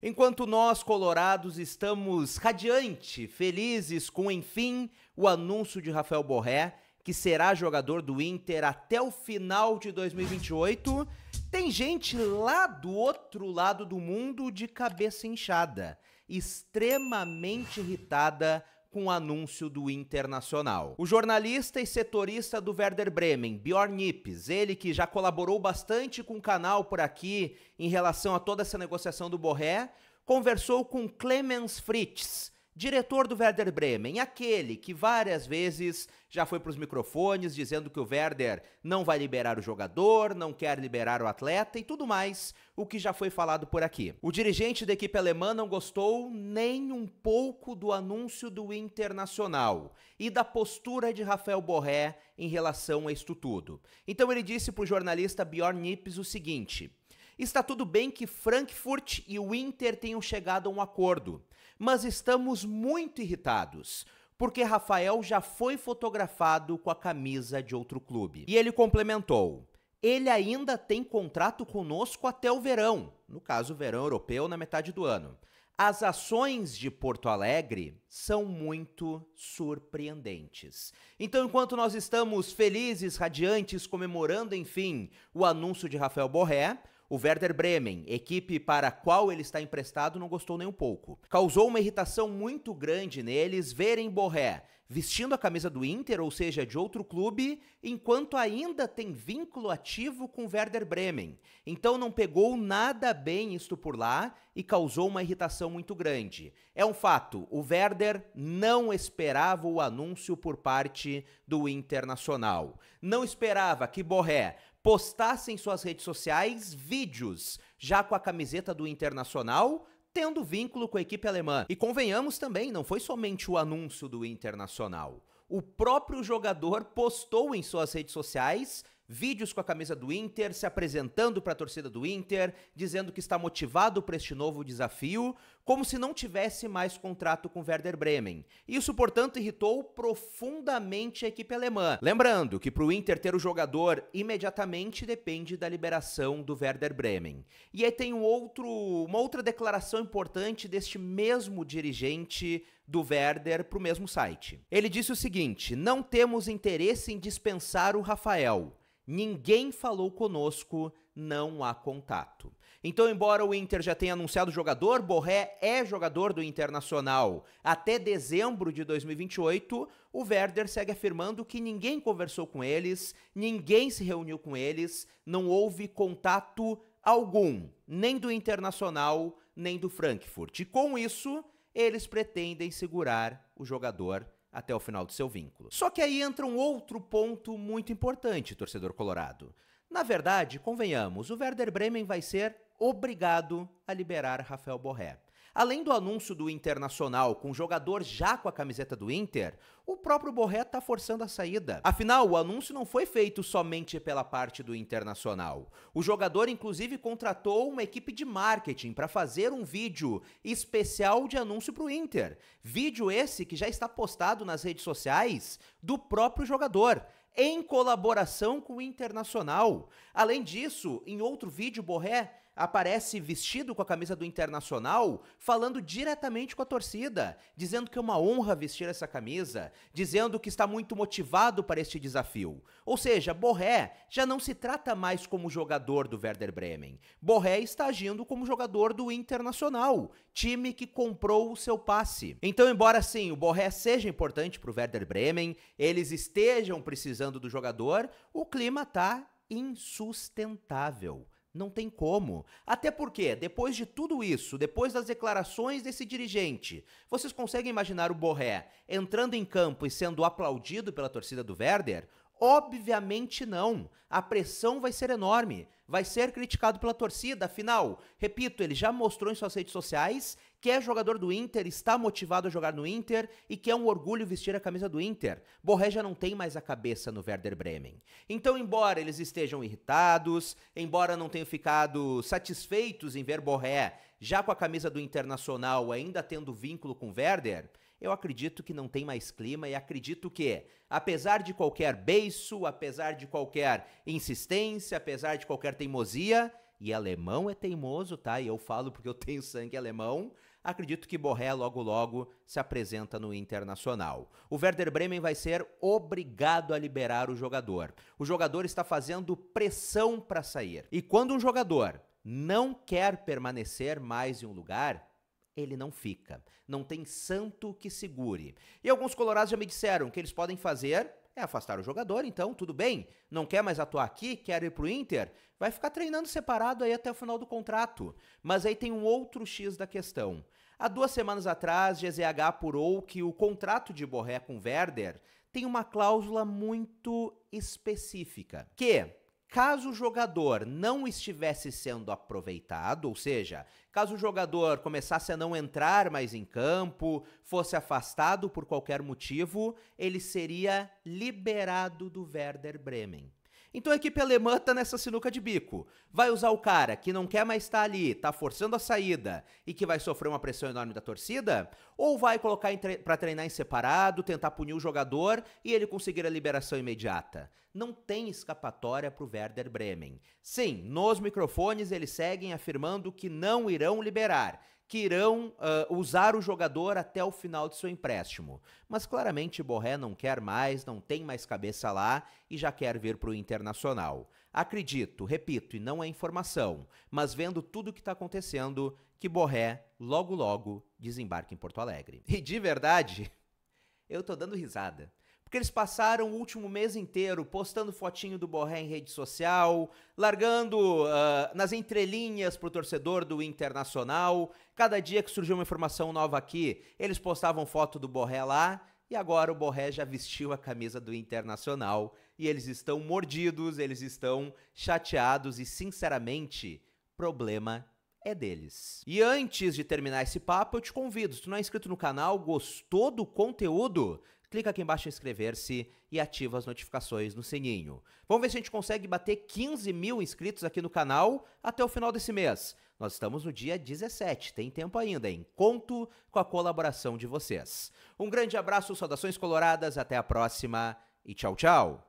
Enquanto nós, colorados, estamos radiante, felizes com, enfim, o anúncio de Rafael Borré, que será jogador do Inter até o final de 2028, tem gente lá do outro lado do mundo de cabeça inchada, extremamente irritada com o anúncio do Internacional. O jornalista e setorista do Werder Bremen, Bjorn Ippes, ele que já colaborou bastante com o canal por aqui em relação a toda essa negociação do Borré, conversou com Clemens Fritz, Diretor do Werder Bremen, aquele que várias vezes já foi para os microfones dizendo que o Werder não vai liberar o jogador, não quer liberar o atleta e tudo mais, o que já foi falado por aqui. O dirigente da equipe alemã não gostou nem um pouco do anúncio do Internacional e da postura de Rafael Borré em relação a isto tudo. Então ele disse para o jornalista Bjorn Nips o seguinte: Está tudo bem que Frankfurt e o Inter tenham chegado a um acordo mas estamos muito irritados porque Rafael já foi fotografado com a camisa de outro clube. E ele complementou: ele ainda tem contrato conosco até o verão, no caso, o verão europeu, na metade do ano. As ações de Porto Alegre são muito surpreendentes. Então, enquanto nós estamos felizes, radiantes, comemorando, enfim, o anúncio de Rafael Borré, o Werder Bremen, equipe para a qual ele está emprestado, não gostou nem um pouco. Causou uma irritação muito grande neles verem Borré vestindo a camisa do Inter, ou seja, de outro clube, enquanto ainda tem vínculo ativo com Werder Bremen. Então não pegou nada bem isto por lá e causou uma irritação muito grande. É um fato, o Werder não esperava o anúncio por parte do Internacional. Não esperava que Borré postasse em suas redes sociais vídeos já com a camiseta do Internacional, tendo vínculo com a equipe alemã. E convenhamos também, não foi somente o anúncio do Internacional. O próprio jogador postou em suas redes sociais vídeos com a camisa do Inter, se apresentando para a torcida do Inter, dizendo que está motivado para este novo desafio, como se não tivesse mais contrato com Werder Bremen. Isso, portanto, irritou profundamente a equipe alemã. Lembrando que para o Inter ter o jogador imediatamente depende da liberação do Werder Bremen. E aí tem um outro, uma outra declaração importante deste mesmo dirigente do Werder para o mesmo site. Ele disse o seguinte: não temos interesse em dispensar o Rafael. Ninguém falou conosco, não há contato. Então, embora o Inter já tenha anunciado o jogador, Borré é jogador do Internacional. Até dezembro de 2028, o Werder segue afirmando que ninguém conversou com eles, ninguém se reuniu com eles, não houve contato algum, nem do Internacional, nem do Frankfurt. E com isso, eles pretendem segurar o jogador até o final do seu vínculo. Só que aí entra um outro ponto muito importante, torcedor colorado. Na verdade, convenhamos, o Werder Bremen vai ser obrigado a liberar Rafael Borré. Além do anúncio do Internacional com o jogador já com a camiseta do Inter, o próprio Borré está forçando a saída. Afinal, o anúncio não foi feito somente pela parte do Internacional. O jogador, inclusive, contratou uma equipe de marketing para fazer um vídeo especial de anúncio para o Inter. Vídeo esse que já está postado nas redes sociais do próprio jogador, em colaboração com o Internacional. Além disso, em outro vídeo, Borré aparece vestido com a camisa do Internacional, falando diretamente com a torcida, dizendo que é uma honra vestir essa camisa, dizendo que está muito motivado para este desafio. Ou seja, Borré já não se trata mais como jogador do Werder Bremen. Borré está agindo como jogador do Internacional, time que comprou o seu passe. Então, embora sim, o Borré seja importante para o Werder Bremen, eles estejam precisando do jogador, o clima tá insustentável. Não tem como. Até porque, depois de tudo isso, depois das declarações desse dirigente, vocês conseguem imaginar o Borré entrando em campo e sendo aplaudido pela torcida do Werder? Obviamente não. A pressão vai ser enorme. Vai ser criticado pela torcida. Afinal, repito, ele já mostrou em suas redes sociais que é jogador do Inter, está motivado a jogar no Inter e que é um orgulho vestir a camisa do Inter. Borré já não tem mais a cabeça no Werder Bremen. Então, embora eles estejam irritados, embora não tenham ficado satisfeitos em ver Borré já com a camisa do Internacional, ainda tendo vínculo com Werder, eu acredito que não tem mais clima e acredito que, apesar de qualquer beiço, apesar de qualquer insistência, apesar de qualquer teimosia, e alemão é teimoso, tá? E eu falo porque eu tenho sangue alemão acredito que Borré logo logo se apresenta no Internacional. O Werder Bremen vai ser obrigado a liberar o jogador. O jogador está fazendo pressão para sair. E quando um jogador não quer permanecer mais em um lugar, ele não fica. Não tem santo que segure. E alguns colorados já me disseram que eles podem fazer é afastar o jogador, então tudo bem, não quer mais atuar aqui, quer ir pro Inter, vai ficar treinando separado aí até o final do contrato. Mas aí tem um outro X da questão. Há duas semanas atrás, GZH apurou que o contrato de Borré com Werder tem uma cláusula muito específica, que Caso o jogador não estivesse sendo aproveitado, ou seja, caso o jogador começasse a não entrar mais em campo, fosse afastado por qualquer motivo, ele seria liberado do Werder Bremen. Então a equipe alemã tá nessa sinuca de bico. Vai usar o cara que não quer mais estar tá ali, está forçando a saída e que vai sofrer uma pressão enorme da torcida? Ou vai colocar tre para treinar em separado, tentar punir o jogador e ele conseguir a liberação imediata? Não tem escapatória para o Werder Bremen. Sim, nos microfones eles seguem afirmando que não irão liberar que irão uh, usar o jogador até o final de seu empréstimo. Mas claramente Borré não quer mais, não tem mais cabeça lá e já quer vir para o Internacional. Acredito, repito, e não é informação, mas vendo tudo o que está acontecendo, que Borré logo logo desembarque em Porto Alegre. E de verdade, eu tô dando risada. Porque eles passaram o último mês inteiro postando fotinho do Borré em rede social, largando uh, nas entrelinhas pro torcedor do Internacional. Cada dia que surgiu uma informação nova aqui, eles postavam foto do Borré lá. E agora o Borré já vestiu a camisa do Internacional e eles estão mordidos, eles estão chateados e, sinceramente, problema é deles. E antes de terminar esse papo, eu te convido, se tu não é inscrito no canal, gostou do conteúdo, clica aqui embaixo em inscrever-se e ativa as notificações no sininho. Vamos ver se a gente consegue bater 15 mil inscritos aqui no canal até o final desse mês. Nós estamos no dia 17, tem tempo ainda, hein? Conto com a colaboração de vocês. Um grande abraço, saudações coloradas, até a próxima e tchau, tchau!